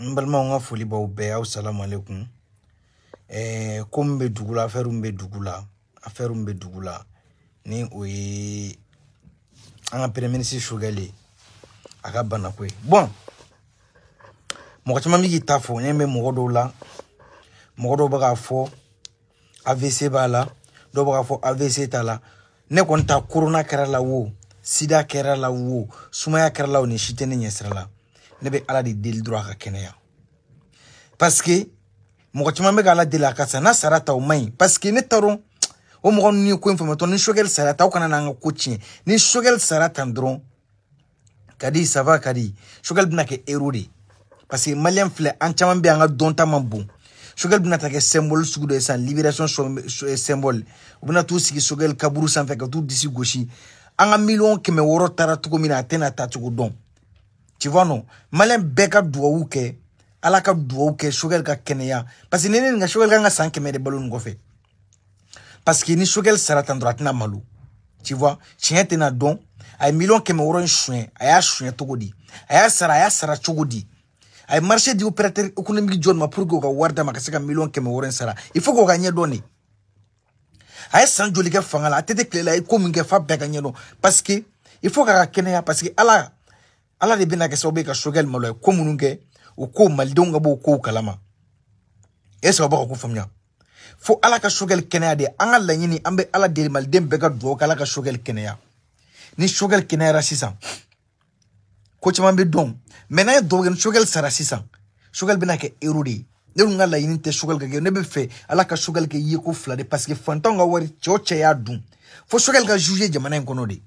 n balimaw ka foli b'aw bɛɛ aw salamu aleykum ɛɛ ko min bɛ dugu la affaire min bɛ dugu la affaire min bɛ dugu la ni o ye an ka premier ministre Choguel ye a ka banako ye bon mɔgɔ caman bɛ k'i ta fɔ ne bɛ mɔgɔ dɔw la mɔgɔ dɔw bɛ k'a fɔ AVC b'a la dɔw bɛ k'a fɔ AVC t'a la ne kɔni ta corona kɛra la wo sida kɛra la wo sumaya kɛra la o nin si tɛ ne ɲɛsira la. ne bɛ ala de deli dɔrɔn a ka kɛnɛya paseke mɔgɔ caman bɛ ka ala deli a ka sa n'a sara ta o man ɲi paseke ne t'a dɔn o mɔgɔ ninnu ye ko in faamuya ni sogɛli sara ta aw kana n'an ka ko tiɲɛ ni sogɛli sara tan dɔrɔn ka di sava ka di sogɛli bɛna kɛ ero de paseke maliyɛn filɛ an caman bɛ an ka dɔnta man bon sogɛli bɛna ta kɛ symbole sugu dɔ ye sisan liberation eh, symbole u bɛna t'u sigi sogɛli kaburu sanfɛ ka t'u disi gosi an ka miliyɔn kɛmɛ wɔɔrɔ taara cogo min na a tɛna taa cogo dɔn tu vois non maliyɛn bɛɛ ka duwawu kɛ ala ka duwawu kɛ sogɛli ka kɛnɛya parce que ni ne nin ka sogɛli kan ka san kɛmɛ de balo nin kɔfɛ parce que ni sogɛli sara tan dɔrɔn a tɛna malo tu vois tiɲɛ tɛna dɔn a ye miliyɔn kɛmɛ wɔɔrɔ in suɲɛ a y'a suɲɛ cogo di a y'a sara a y'a sara cogo di a ye marché di opérateur économique jɔn ma pour que o ka wari d'a ma ka se ka miliyɔn kɛmɛ wɔɔrɔ in sara il faut k'o ka ɲɛdɔn de a ye san joli kɛ fanga la a tɛ tɛ tile la a ye ko min kɛ f'a bɛɛ ka ɲɛdɔn parce que il faut k'a ka kɛnɛya parce que ala ala de bena kɛ sababu ye ka sokɛl maloya ko minnu kɛ o ko malidenw ka b'o kow kalama e sababu ka ko faamuya fo ala ka sokɛl kɛnɛya de an ka laɲini an bɛ ala deli maliden bɛɛ ka duwawu kɛ ala ka sokɛl kɛnɛya ni sokɛl kɛnɛyara sisan ko caman bɛ dɔn mɛ n'a ye duwawu kɛ ni sokɛl sara sisan sokɛl bena kɛ ero de ye ne dun ka laɲini tɛ sokɛli ka kɛ ne bɛ fɛ ala ka sokɛli kɛ yeko fila de paseke fantanw ka wari cɛɛ o cɛ y'a dun fo sokɛli ka juge jamana in kɔnɔ de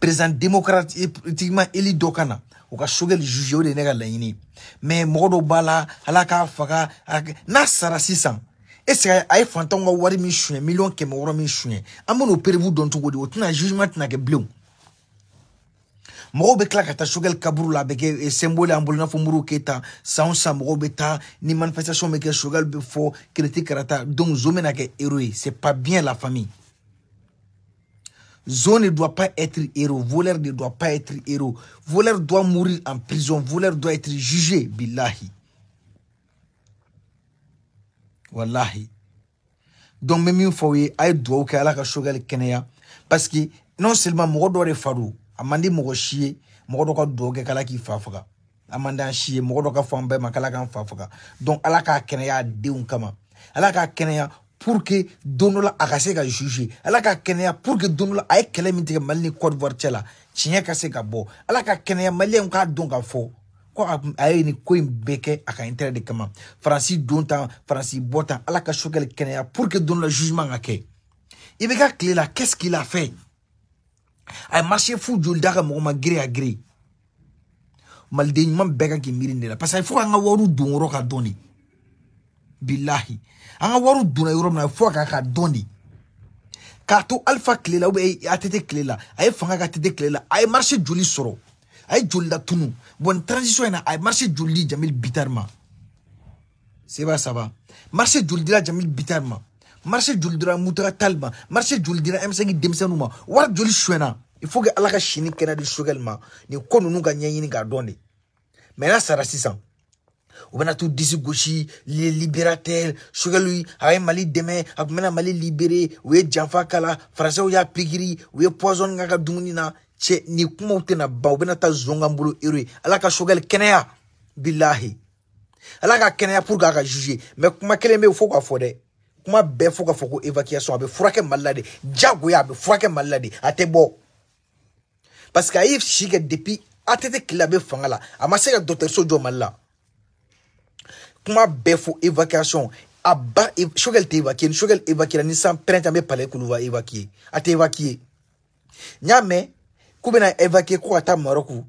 président démocratiquement éli dɔ ka na o ka sogɛli juge o de ye ne ka laɲini mais mɔgɔ dɔ b'a la ala k'a faga n'a sara sisan est a ye fantanw ka wari min suɲɛ miliyɔn kɛmɛ wɔrɔ min suɲɛ an ben'o perebu dɔn cogo di o tɛna jugement tɛna kɛ bilenw mɔgɔw bɛ tila ka taa sogɛli kaburu la a bɛ kɛ symbole an bolo i n'a fɔ muru keyita san o san mɔgɔw bɛ taa ni manifestation bɛ kɛ sogɛli bɛ fɔ kereti karata donc zo bɛna kɛ héro ye c'est pas bien la famille Zone ne doit pas être héros, voleur ne doit pas être héros, voleur doit mourir en prison, voleur doit être jugé, billahi. Wallahi. Donc, même une fois, il y a ala ka shogal kenaya. Parce que non seulement moi doit faire fa do a man ka duwawu kɛ k'ala k'i fa a man ka fɔ makalaka bɛɛ donc k'a Kenya un kama Alaka k'a Kenya pour que don la a ka se ka juge pour que don la a ye kɛlɛ min tigɛ mali ni cote d'ivoire cɛ la tiɲɛ ka se Kenya, bɔ ala ka kɛnɛya maliyɛnw k'a à ka fɔ ko a ye nin ko in bɛɛ a ka intérêt de comment. Francis Donta Francis Bota. Elle a pour que don le jugement à qui. Il veut que la qu'est ce qu'il a fait a marcher marché fou joli d'a ka ma à gré. Mal ɲuman bɛɛ qui k'i miiri parce que a fo k'an donner. don ka bilahi an ka wariw donna yɔrɔ min na fo ka ka dɔn de k'a to alifa tile la ubiyɛn atete tile la a ye fanga ka tete tile la a ye marché joli sɔrɔ a ye joli latunu bɔn nin transition in na a ye marché joli di jamil bitari ma seba saba marché joli dira jamil bitari ma marché joli dira mutaka tali ma marché joli dira m5 denmisɛnninw ma wari joli suɲɛna il faut que ala ka si ni kɛnɛ di sogɛli ma nin ko ninnu ka ɲɛɲini k'a dɔn de mɛ n'a sara sisan u bena t'u disi gosi le liberatɛr sogɛlu a ye mali dɛmɛ a kun bena mali libere u ye janfa kala faransɛw y'a pikiri u ye poisɔni ka ka dumuni na cɛ ni kumaw tɛna ba u bena ta zon kan bolo ero ye ala ka sogɛli kɛnɛya bilahi ala ka kɛnɛya pur k'a ka juge mɛ kuma kelen be fo k'a fɔ dɛ kuma bɛɛ fo k'a fɔ ko évacuation a be furakɛ mali la de jagoya a be furakɛ mali la de a tɛ bɔ parce que a ye si kɛ depuis atɛtɛ kila be fanga la a ma se ka dɔtɛriso jɔ mali la kuma bɛɛ fɔ évacuation a ba sogɛl tɛ évacuer ni sogɛl évacuera ni san pɛrɛnti an bɛ palɛ kuluba évacuer a tɛ évacuer n y'a mɛn k'u bɛna évacuer ko ka taa marɔku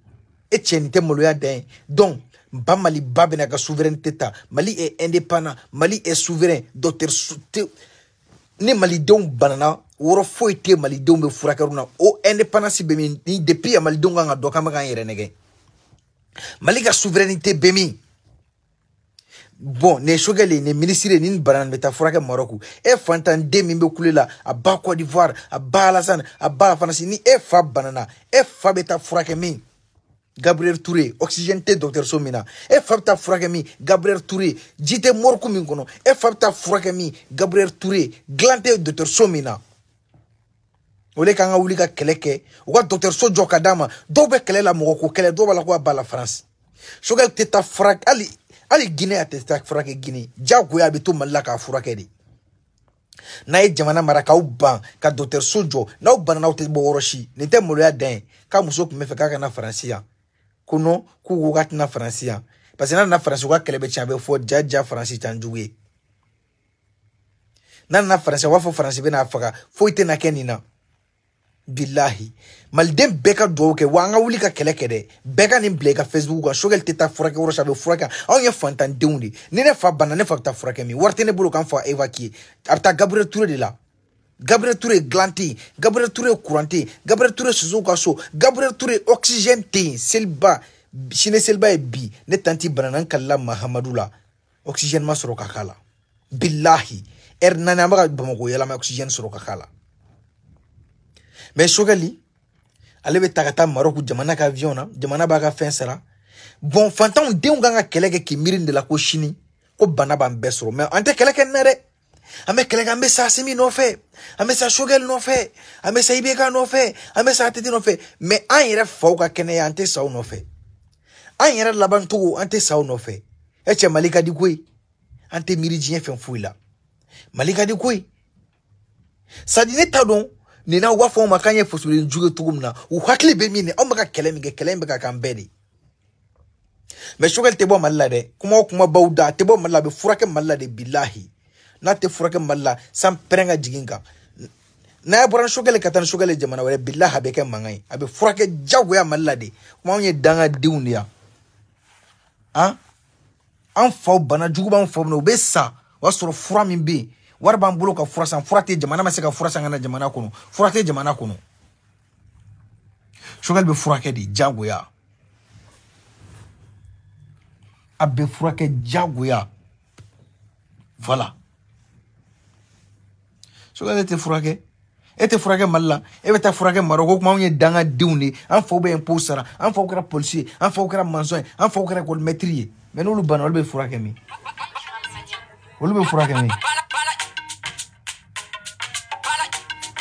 e cɛ nin tɛ maloya dan ye donc ba mali ba bɛna ka souveraineté ta mali est indépendant mali est souverain docteur te ni malidenw banana wɔrɔ foyi tɛ malidenw bɛ furakɛliw na o indépendance bɛ min ni depuis yan malidenw kan ka dɔ kan bɛ k'an yɛrɛ nɛgɛ mali ka souveraineté bɛ min bon nin ye sogɛle nin minisiri nin bana nin bɛ taa furakɛ marɔku e fantan den min bɛ kule la a ba cote d'ivoire a ba alasane a ba lafanasi ni e fa banana e fa bɛ taa furakɛ min gabriel ture oxygène tɛ dɔgɔtɔrɔso min na e fa bɛ taa furakɛ min gabriel ture ji tɛ mɔriku min kɔnɔ e fa bɛ taa furakɛ min gabriel ture dilan tɛ dɔgɔtɔrɔso min na o le k'an ka wuli ka kɛlɛ kɛ u ka dɔgɔtɔrɔso jɔ ka d'an ma dɔw bɛ kɛlɛ la mɔgɔ ko kɛlɛ dɔw b'a la ko a ba la faransi sogɛli tɛ taa furakɛ hali hali gine a tɛ furakɛ gine jagoya a bɛ to mali la k'a furakɛ de n'a ye jamana mara k'aw ban ka dɔtɛriso jɔ n'aw banana aw tɛ bɔ yɔrɔ si nin tɛ maloya dan ye k'a muso tun bɛ fɛ k'a kana faransi yan ko nɔn k'u ko k'a tɛna faransi yan parce que n'a nana faransi u ka kɛlɛ bɛ tiɲɛ a bɛ fɔ ja ja faransi can jugu ye n'a nana faransi u b'a fɔ faransi bɛ n'a faga foyi tɛna kɛ nin na bilahi maliden bɛɛ ka dugawu kɛ wa an ka wuli ka kɛlɛ kɛ dɛ bɛɛ ka nin bila i ka facebook kan sogɛli tɛ taa furakɛ yɔrɔ si a bɛ furakɛ anw ye fantandenw de ni ne fa banna ne fa bɛ taa furakɛ min wari tɛ ne bolo k'an fa evacuer a bɛ taa gabriel ture de la gabriel ture gilan tɛ yen gabriel ture kuran tɛ yen gabriel ture sosow ka so gabriel ture oxygène tɛ yen seliba sini seliba ye e bi ne tanti banana n kalila mahamadu la oxygène ma sɔrɔ ka er k'a la bilahi ɛri naani an bɛ ka bamakɔ yɛlɛma oxygène sɔrɔ ka k'a la mɛ sogali ale bɛ ta ka taa marɔku jamana ka avion na jamana b'a ka fɛn sara bɔn fantanw denw kan ka kɛlɛ kɛ k'i miiri de la ko sini ko bana b'an bɛɛ sɔrɔ mɛ an tɛ kɛlɛ kɛ nin na dɛ an bɛ kɛlɛ kɛ an bɛ sa simi nɔfɛ an bɛ sa sogɛli nɔfɛ an bɛ sa ibeka nɔfɛ an bɛ sa atete nɔfɛ mɛ an yɛrɛ faw ka kɛnɛya an tɛ saw nɔfɛ an yɛrɛ laban cogo an tɛ saw nɔfɛ ɛ cɛ mali ka di koyi an tɛ miiri diɲɛ fɛn foyi la mali ka di koyi sadi ne ta dɔn nin na u b'a fɔ anw ma k'an ye fasoden jugu ye cogo min na u hakili bɛ min na anw bɛ ka kɛlɛ min kɛ kɛlɛ in bɛ ka k'an bɛɛ de mɛ sogɛli tɛ bɔ mali la dɛ kuma o kuma b'aw da a tɛ bɔ mali la a bɛ furakɛ mali la de bilahi n'a tɛ furakɛ mali la san pɛrɛn ka jigin kan n'a bɔra ni sogɛli ka taa ni sogɛli jamana wɛrɛ bilahi a bɛ kɛ mankan ye a bɛ furakɛ jagoya mali la de kuma anw ye dangadenw de ya an an faw bana jugu b'an faw minɛ u bɛ sa o y'a sɔrɔ fura min bɛ yen wari b'an bolo ka fura san fura tɛ jamana ma se ka fura san ka na jamana kɔnɔ fura tɛ jamana kɔnɔ sugali bɛ furakɛ de jagoya a bɛ furakɛ jagoya voilà sugali e tɛ furakɛ e tɛ furakɛ mali la e bɛ taa furakɛ marɔko kuma anw ye danga denw de an faw bɛ impôt sara an faw kɛra polisi ye an faw kɛra mansɔn ye an faw kɛra école ye mais n'olu banna olu bɛ furakɛ min olu bɛ furakɛ min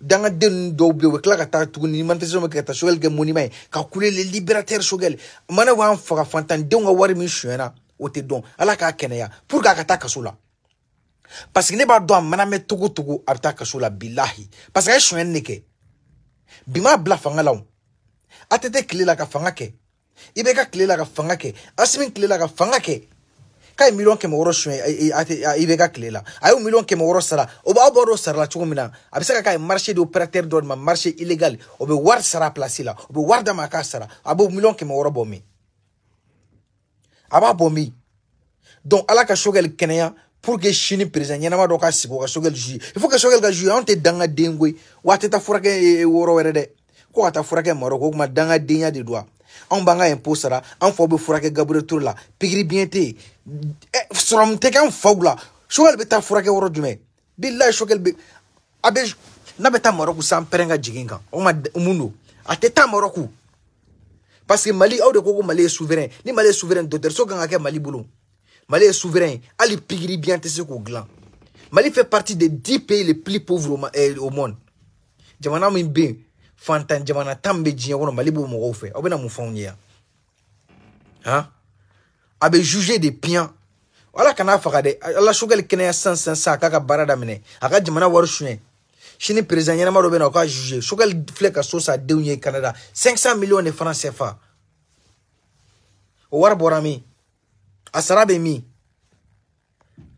dangaden dɔw be u tila ka taa tuguni manifestation bɛ kɛ ka taa sogɛli kɛ monima ye ka kule le libérateur sogɛli mana b'an faga fantandenw ka wari min sonyɛna o tɛ dɔn ala k'a kɛnɛya pour que a ka taa kaso la parce que ne b'a dɔn a mana mɛn togo togo a bɛ taa kaso la bilahi parce que a ye sonyɛni de kɛ bi m'a bila fanga la o a tɛ tɛ kile la ka fanga kɛ i bɛ ka kile la ka fanga kɛ asimi kile la ka fanga kɛ k'a ye miliyɔn kɛmɛ wɔɔrɔ sonyɛ i e, e, e bɛ ka tile la a y'o miliyɔn kɛmɛ wɔɔrɔ sara o b'a bɔ dɔw sarala cogo min na a bɛ se ka k'a ye marché de opérateur dɔ de ma marché illégal o bɛ wari sara a place la o bɛ wari d'a ma a k'a sara a b'o miliyɔn kɛmɛ wɔɔrɔ bɔ min a b'a bɔ min donc ala ka sogɛli kɛnɛya pour que sini président ɲɛnama dɔ ka sigi o ka sogɛli juge il faut que sogɛli ka juge anw tɛ dangaden koyi wa a tɛ taa furakɛ wɔɔrɔ wɛrɛ dɛ ko ka taa furakɛ marɔku o kuma dangadenya de don wa anw b'an ka impôt sara an faw bɛ furakɛ gabriel tour la pikiri biyɛn tɛ yen Eh, sɔrɔmu tɛ kɛ an faw la sokɛli bɛ taa furakɛ yɔrɔ jumɛn bilayi sokɛli bɛ a bɛ n'a bɛ taa marɔku san pɛrɛn ka jigin kan o ma mun don a tɛ taa marɔku parce que mali aw de ko ko mali souverain ni mali ye souverain dɔgɔtɔrɔso kan ka mali bolo mali souverain hali pigri biyan tɛ se mali fait partie des dix pays les plus pauvres eh, au monde jamana min bɛ yen fantan jamana tan min bɛ mali b'o mɔgɔw fɛ aw bɛna hein? a bɛ juge de piyan ala kana faga dɛ ala sugali kɛnɛya san san san a k'a ka baara daminɛ a ka jamana wari suɲɛ sini perezan ɲɛnama dɔ bɛ na o ka juge sugali filɛ ka so sa denw ye kanada 500 miliyɔn de fana sɛfa o wari bɔra min a sara bɛ min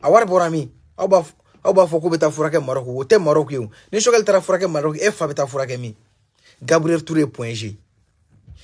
a wari bɔra min aw b'a aw b'a fɔ k'u bɛ taa furakɛ marɔku o tɛ marɔku ye o ni sugali taara furakɛ marɔku e fa bɛ taa furakɛ min gabriel ture point g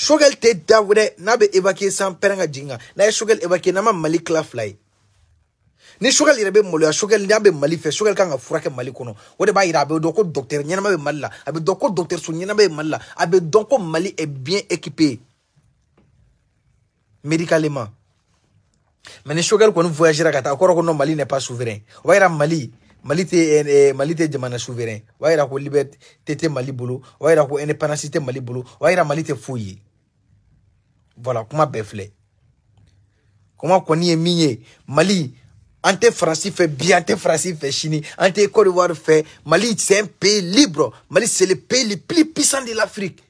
shogel tɛ da nabe n'a bɛ évacuer san n'a ye shogel n'a mali kila ni shogel Irabe molo maloya shogel nabe mali shogel kanga furake Malikono. mali kono. de b'a yira doko docteur ɲɛnama doko mali la docteur bɛ doko mali est bien équipé médicalement mais ni shogel kɔni voyagera voyager akata. Akoro non mali n'est pas souverain o mali mali tɛ eh, mali tɛ jamana souverain o ko liberté tɛ mali bolo o ko indépendance mali mali te eh, eh, fouillé voilà comment bɛɛ comment kuma kɔni ye min mali an tɛ fait bien, bi an fait faransi fɛ sini an tɛ côte d'ivoire fait... mali c'est un pays libre mali c'est le pays le plus puissant de l'afrique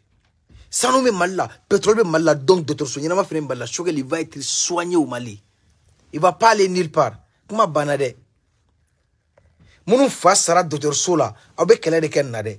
Sans bɛ Mala, la pétrole bɛ mali la donc dɔgɔtɔrɔso ɲɛnama fana bɛ il va être soigné au mali il va pas aller nulle part comment banna dɛ minnu fa sara dɔgɔtɔrɔso la aw bɛ kɛlɛ de kɛ nin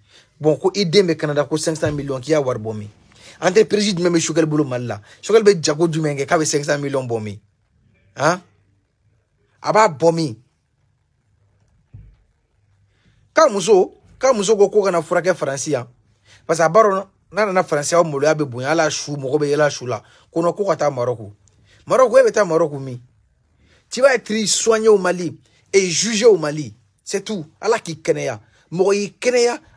bon ko i den bɛ canada ko 500 million k'i y'a wari bɔ min entreprise jumɛn bɛ sukali bolo mali la sukali bɛ jago jumɛn kɛ k'a bɛ 500 million bɔ min han a b'a bɔ min k'a muso k'a muso ko ko kana furakɛ faransi yan parce que a b'a dɔn n'a nana faransi aw maloya bɛ bonya hali a su mɔgɔ bɛ yɛlɛ a su la ko nɔ ko ka taa marɔku marɔku e bɛ taa marɔku min tu vas être soigné au mali et jugé au mali c'est tout ala k'i kɛnɛya mɔgɔ y'i kɛnɛya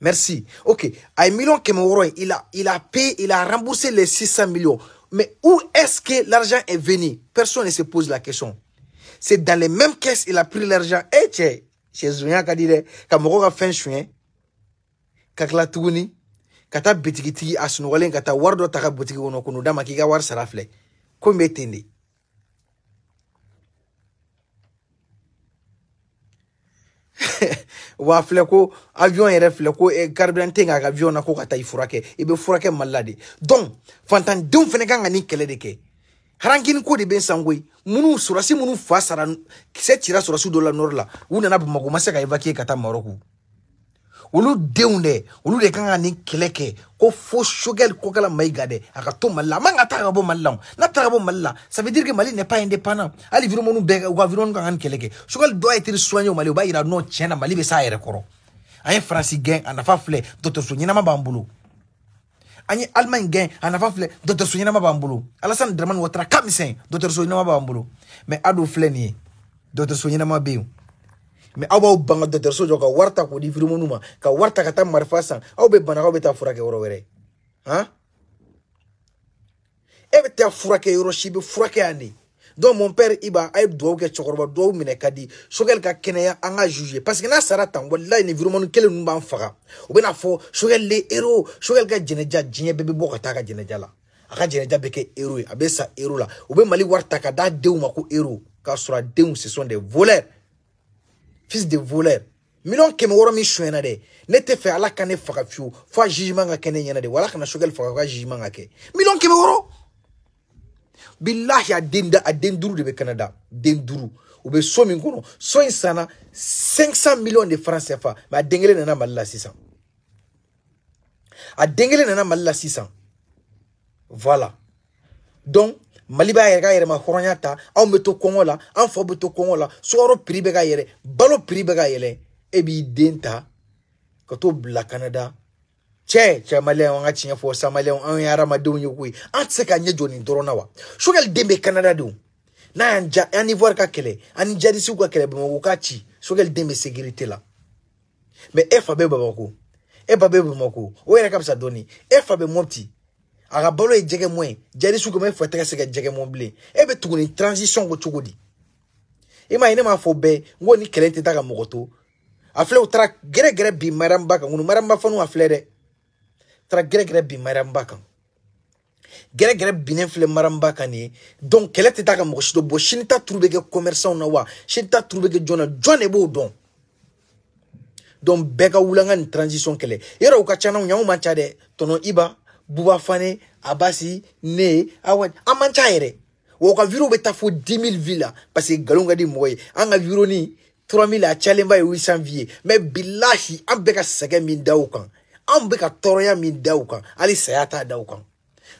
Merci. OK. À million il a, il a payé, il a remboursé les 600 millions. Mais où est-ce que l'argent est venu Personne ne se pose la question. C'est dans les mêmes caisses, il a pris l'argent. Eh, tchè, chez Zouyan Kadire, Kamoro hein. fin chouin, Kakla Touni, Kata Bitikiti, Asunwalen, Kata Wardo Taka Butiki, Onokono, Dama War Sarafle. Combien t'es wa filɛ ko avion yɛrɛ filɛ ko eh, carburant tɛ k'a ka avion na ko ka taa i furakɛ i bɛ furakɛ mali la de donc fantandenw fɛnɛ kan ka nin kɛlɛ de kɛ harankini ko de bɛ san koyi minnu sɔrɔsi minnu fa sara kisɛ cira sɔrɔsi dɔ la nɔrɔ la u nana bamakɔ u ma se ka ka taa marɔku olu denw dɛ olu de kan ka nin kɛlɛ kɛ ko fo sogɛli kokala mayiga dɛ a ka to mali la a man ka taga ka bɔ mali la n'a taga ka bɔ mali la ça veut dire que mali n'est pas indépendant hali virumanu bɛɛ u ka virumanu kan ka nin kɛlɛ kɛ sogɛli dɔ ye teri soigne o mali o b'a yira nɔ tiɲɛ na mali bɛ s'a yɛrɛ kɔrɔ an ye faransi gɛn a nafa filɛ dɔtɔrɔso ɲɛnama b'an bolo an ye alemagne gɛn a nafa filɛ dɔtɔrɔso ɲɛnama b'an bolo alasani dramani watara ka misɛn dɔtɔrɔso ɲɛnama b'an bolo mɛ ado filɛ nin ye dɔtɔrɔso ɲɛnama bɛ yen mɛ aw b'aw ban ka dɔtɛriso jɔ ka wari ta k'o di firumunu ma ka wari ta ka taa marifa san aw bɛ bana aw bɛ taa furakɛ yɔrɔ wɛrɛ han e bɛ taa furakɛ yɔrɔ si bɛ furakɛ yan de donc mon père iba a ye duwawu kɛ cɛkɔrɔba duwawu minɛ ka di sogɛli ka kɛnɛya an ka juge parce que n'a sara tan walayi ni virumani kelen ninnu b'an faga u bɛna fɔ sogɛli de héros sogɛli ka jɛnɛja diɲɛ bɛɛ bɛ bɔ ka taa a ka jɛnɛja la a ka jɛnɛja bɛ kɛ héros ye a bɛ sa héros la u bɛ mali wari ta ka d'a denw ma ko héros k'a sɔrɔ a denw ce sont des voleurs fils de voleur Milon kɛmɛ wɔɔrɔ N'était fait à ne canne fɛ ala jugement à kɛ ne ɲɛna dɛ wa ala jugement à ke. Milon kɛmɛ woro. bilahi à denduru a den de Canada. Denduru. Ou den so min so cinq millions de francs CFA Mais à den kelen nana mali la sisan a nana mali voilà donc mali b'a yɛrɛ ka yɛrɛma hɔrɔnya ta anw bɛ to kɔngɔ la an faw bɛ to kɔngɔ la sukaro piri bɛ ka yɛlɛ balo piri bɛ ka yɛlɛ e b'i den ta ka t'o bila kanada cɛ cɛ maliyɛnw an ka tiɲɛ fɔ sa maliyɛnw anw ye hadamadenw ye koyi an tɛ se ka ɲɛ jɔ nin dɔrɔn na wa sokɛli den bɛ kanada denw n'a y'an ja an ivoire ka kɛlɛ ani jadisiw ka kɛlɛ bamakɔ ka ci sokɛli den bɛ sécurité la mɛ e fa bɛ bamakɔ e ba bɛ bamakɔ o yɛrɛ ka fisa dɔɔni e fa bɛ mɔti E e a ka balo ye jɛgɛmɔ ye jadisiw kama e fa tɛ ka se ka jɛgɛmɔ bilen e bɛ tugu ni transition ko cogo di i m'a ye ne m'a fɔ bɛɛ n ko ni kɛlɛ tɛ taa ka mɔgɔ to a filɛ u taara gɛrɛgɛrɛ bin mariyamuba kan kunu mariyamuba fanu a filɛ dɛ taara gɛrɛgɛrɛ bin mariyamuba kan gɛrɛgɛrɛ binnen filɛ mariyamuba kan nin ye donc kɛlɛ tɛ taa ka mɔgɔ si to bɔn sini ta turu bɛ kɛ commerçant na wa sini ta turu bɛ kɛ jɔn na jɔn de b'o dɔn donc bɛɛ ka wuli an ka nin transition kɛlɛ yɔrɔ u ka ca n'anw ye anw man ca dɛ tɔnɔ iba bubafane abasi ne awa an man ca yɛrɛ wa u ka videow bɛ taa fo 10000 vues la parce que nkalon ka di mɔgɔ ye an ka video ni 3000 a cayalenba ye 800 vues ye mais bilahi an bɛ ka sɛgɛn min da u kan anw bɛ ka tɔɔrɔya min da u kan hali saya t'a da u kan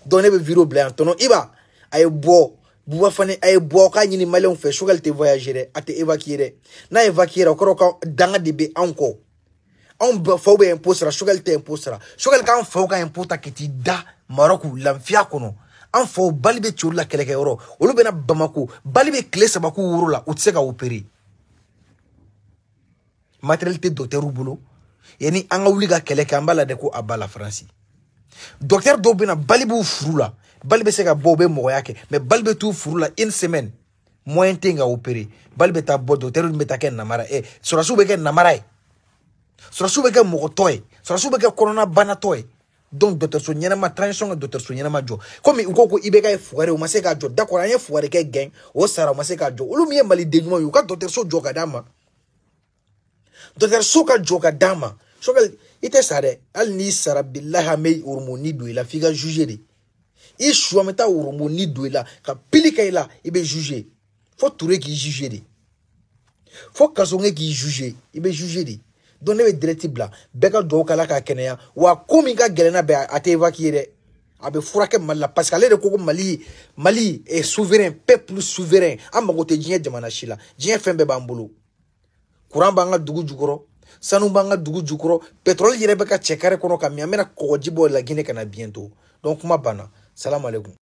donc ne bɛ video bila yan tɔnɔ iba a ye bɔ buba fane a ye bɔ aw k'a ɲini maliyɛnw fɛ sugali tɛ voyage dɛ a tɛ évacuer dɛ n'a évacuera o kɔrɔ ka danga de bɛ anw kɔ anw bɛɛ faw bɛ impo sara sogɛli tɛ impo sara sogɛli k'an faw ka impo ta k'i t'i da marɔku lanfiya kɔnɔ an faw bali bɛ celu la kɛlɛkɛyɔrɔ olu bɛna bamako bali bɛ tile saba k'u woro la u tɛ se ka opere matɛrɛli tɛ dɔktɛriw bolo yani an ka wuli ka kɛlɛ kɛ an b'a ladɛ ko a ba la faransi dɔktɛri dɔw bɛna bali b'u furu la bali bɛ se ka bɔ u bɛ mɔgɔya kɛ mɛ bali bɛ t'u furu la une semaine moyen tɛ yen ka opere bali bɛ taa bɔ dɔktɛriw bɛ taa kɛ namara ye eh, sɔrɔsiw bɛ kɛ namara ye sɔrɔsiw bɛ kɛ mɔgɔ tɔ ye sɔrɔsiw bɛ kɛ kɔnɔna banatɔ ye donc dɔtɔrɔso ɲɛnama transition ka dɔtɔrɔso ɲɛnama jɔ komi u ko ko ibeka ye fugari u ma se k'a jɔ d'accord an ye fugari kɛ gɛn o sara u ma se k'a jɔ olu min ye maliden ɲumanw ye u ka dɔtɔrɔso jɔ ka d'an ma dɔtɔrɔso ka jɔ ka d'an ma sɔkali i tɛ sa dɛ hali n'i sara bilahi an bɛ hormoni don i la f'i ka juge de i suwa bɛ taa hormoni don i la ka pili kɛ i la i bɛ juge fo ture k'i juge de fo kasonge k'i juge i bɛ juge de donc ne bɛ direct bila bɛɛ ka duwawu k'ala k'a kɛnɛya wa ko min ka gɛlɛn na bɛɛ a tɛ évacuer dɛ a bɛ furakɛ mali la parce que ale de ko ko mali mali est souverain peuple souverain an mago tɛ diɲɛ jamana si la diɲɛ fɛn bɛɛ b'an bolo kuran b'an ka dugu jukɔrɔ sanu b'an ka dugu jukɔrɔ pétrole yɛrɛ bɛ ka cɛ kare kɔnɔ ka min an bɛna kɔgɔji bɔ lagine ka na bientôt donc kuma banna salam aleykum